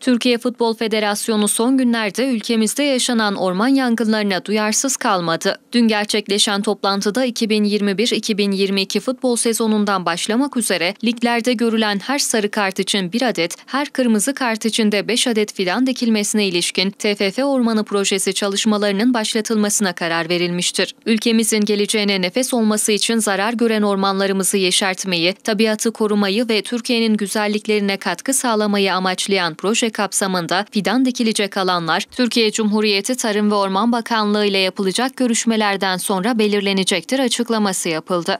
Türkiye Futbol Federasyonu son günlerde ülkemizde yaşanan orman yangınlarına duyarsız kalmadı. Dün gerçekleşen toplantıda 2021-2022 futbol sezonundan başlamak üzere liglerde görülen her sarı kart için bir adet, her kırmızı kart için de 5 adet fidan dikilmesine ilişkin TFF Ormanı Projesi çalışmalarının başlatılmasına karar verilmiştir. Ülkemizin geleceğine nefes olması için zarar gören ormanlarımızı yeşertmeyi, tabiatı korumayı ve Türkiye'nin güzelliklerine katkı sağlamayı amaçlayan proje proje kapsamında fidan dikilecek alanlar Türkiye Cumhuriyeti Tarım ve Orman Bakanlığı ile yapılacak görüşmelerden sonra belirlenecektir açıklaması yapıldı.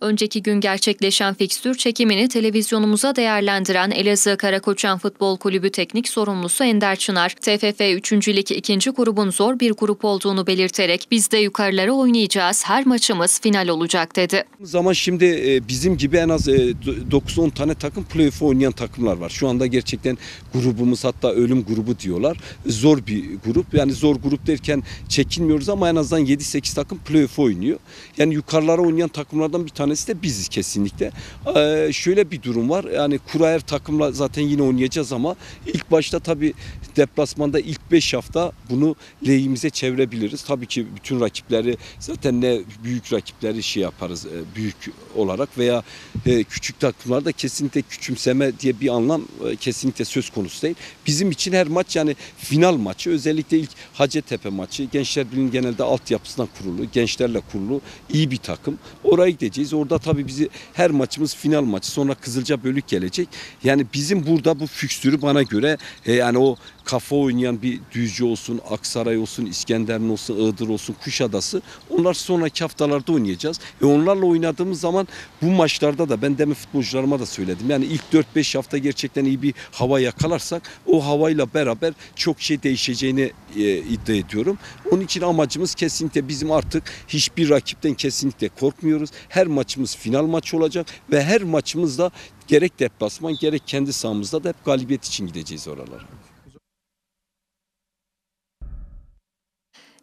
Önceki gün gerçekleşen fikstür çekimini televizyonumuza değerlendiren Elazığ Karakoçan Futbol Kulübü teknik sorumlusu Ender Çınar, TFF 3. Lig 2. grubun zor bir grup olduğunu belirterek biz de yukarılara oynayacağız, her maçımız final olacak dedi. Zaman şimdi e, bizim gibi en az 9-10 e, tane takım playoff oynayan takımlar var. Şu anda gerçekten grubumuz hatta ölüm grubu diyorlar. Zor bir grup yani zor grup derken çekinmiyoruz ama en azından 7-8 takım playoff oynuyor. Yani yukarılara oynayan takımlardan bir tane tanesi de biziz kesinlikle. Ee, şöyle bir durum var. Yani Kurayer takımla zaten yine oynayacağız ama ilk başta tabii deplasmanda ilk 5 hafta bunu lehimize çevirebiliriz. Tabii ki bütün rakipleri zaten ne büyük rakipleri şey yaparız e, büyük olarak veya e, küçük takımlarda kesinlikle küçümseme diye bir anlam e, kesinlikle söz konusu değil. Bizim için her maç yani final maçı özellikle ilk Hacettepe maçı Gençler Birliği'nin genelde altyapısından kurulu, gençlerle kurulu iyi bir takım. Oraya gideceğiz orada tabii bizi her maçımız final maçı sonra Kızılca bölük gelecek. Yani bizim burada bu fikstürü bana göre e, yani o kafa oynayan bir Düzce olsun, Aksaray olsun, İskenderun olsun, Iğdır olsun, Kuşadası. Onlar sonraki haftalarda oynayacağız. ve onlarla oynadığımız zaman bu maçlarda da ben demin futbolcularıma da söyledim. Yani ilk 4-5 hafta gerçekten iyi bir hava yakalarsak o havayla beraber çok şey değişeceğini e, iddia ediyorum. Onun için amacımız kesinlikle bizim artık hiçbir rakipten kesinlikle korkmuyoruz. Her maçımız final maçı olacak ve her maçımızda gerek deplasman gerek kendi sahamızda da hep galibiyet için gideceğiz oralara.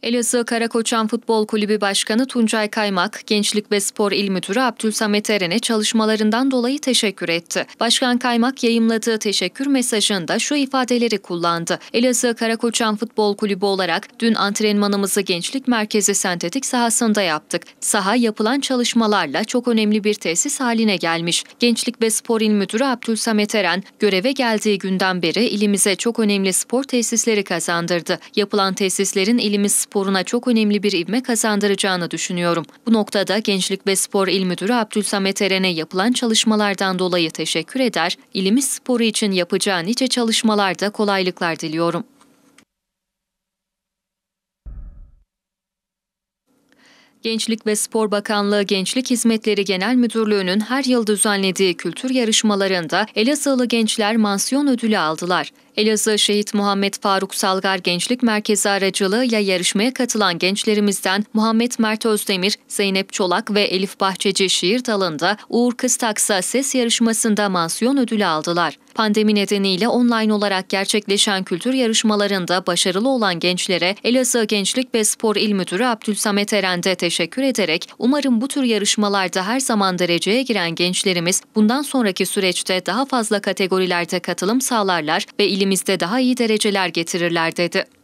Elazığ Karakoçan Futbol Kulübü Başkanı Tuncay Kaymak, Gençlik ve Spor İl Müdürü Abdülsamet Eren'e çalışmalarından dolayı teşekkür etti. Başkan Kaymak yayımladığı teşekkür mesajında şu ifadeleri kullandı. Elazığ Karakoçan Futbol Kulübü olarak dün antrenmanımızı Gençlik Merkezi Sentetik sahasında yaptık. Saha yapılan çalışmalarla çok önemli bir tesis haline gelmiş. Gençlik ve Spor İl Müdürü Abdülsamet Eren, göreve geldiği günden beri ilimize çok önemli spor tesisleri kazandırdı. Yapılan tesislerin ilimiz sporuna çok önemli bir ivme kazandıracağını düşünüyorum. Bu noktada Gençlik ve Spor İl Müdürü Abdülsamet Eren'e yapılan çalışmalardan dolayı teşekkür eder, ilimiz sporu için yapacağı nice çalışmalarda kolaylıklar diliyorum. Gençlik ve Spor Bakanlığı Gençlik Hizmetleri Genel Müdürlüğü'nün her yıl düzenlediği kültür yarışmalarında Elazığlı gençler mansiyon ödülü aldılar. Elazığ Şehit Muhammed Faruk Salgar Gençlik Merkezi aracılığıyla yarışmaya katılan gençlerimizden Muhammed Mert Özdemir, Zeynep Çolak ve Elif Bahçeci şiir dalında Uğur Kıstaksa ses yarışmasında mansiyon ödülü aldılar. Pandemi nedeniyle online olarak gerçekleşen kültür yarışmalarında başarılı olan gençlere Elazığ Gençlik ve Spor İl Müdürü Abdülsamet Eren de teşekkür ederek umarım bu tür yarışmalarda her zaman dereceye giren gençlerimiz bundan sonraki süreçte daha fazla kategorilerde katılım sağlarlar ve ilimizde daha iyi dereceler getirirler dedi.